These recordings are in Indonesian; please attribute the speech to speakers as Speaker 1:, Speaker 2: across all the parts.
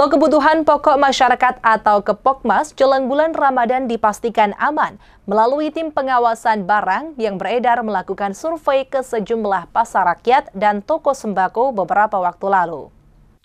Speaker 1: Stok kebutuhan pokok masyarakat atau Kepokmas jelang bulan Ramadan dipastikan aman melalui tim pengawasan barang yang beredar melakukan survei ke sejumlah pasar rakyat dan toko sembako beberapa waktu lalu.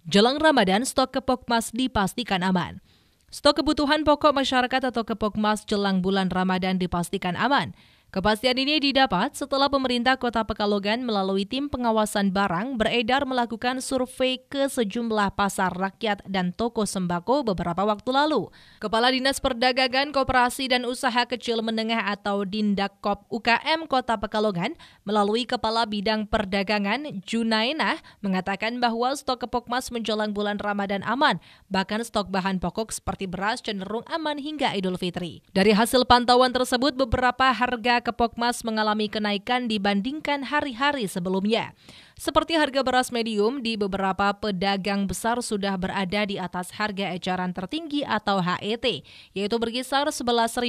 Speaker 1: Jelang Ramadan, stok Kepokmas dipastikan aman. Stok kebutuhan pokok masyarakat atau Kepokmas jelang bulan Ramadan dipastikan aman Kepastian ini didapat setelah pemerintah Kota Pekalongan melalui tim pengawasan barang beredar melakukan survei ke sejumlah pasar rakyat dan toko sembako beberapa waktu lalu. Kepala Dinas Perdagangan Koperasi dan Usaha Kecil Menengah atau Dindakop UKM Kota Pekalongan melalui Kepala Bidang Perdagangan Junainah mengatakan bahwa stok Kepokmas menjelang bulan Ramadan aman, bahkan stok bahan pokok seperti beras cenderung aman hingga Idul Fitri. Dari hasil pantauan tersebut beberapa harga Kepokmas mengalami kenaikan dibandingkan hari-hari sebelumnya. Seperti harga beras medium di beberapa pedagang besar sudah berada di atas harga ecaran tertinggi atau HET, yaitu berkisar 11.500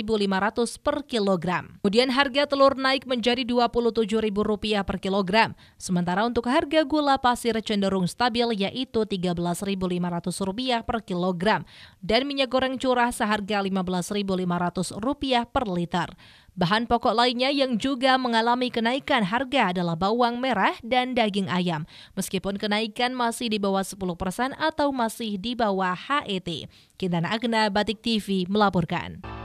Speaker 1: per kilogram. Kemudian harga telur naik menjadi Rp27.000 per kilogram, sementara untuk harga gula pasir cenderung stabil yaitu Rp13.500 per kilogram dan minyak goreng curah seharga Rp15.500 per liter. Bahan pokok lainnya yang juga mengalami kenaikan harga adalah bawang merah dan daging ayam, meskipun kenaikan masih di bawah 10% atau masih di bawah HET. Kintana Agna, Batik TV melaporkan.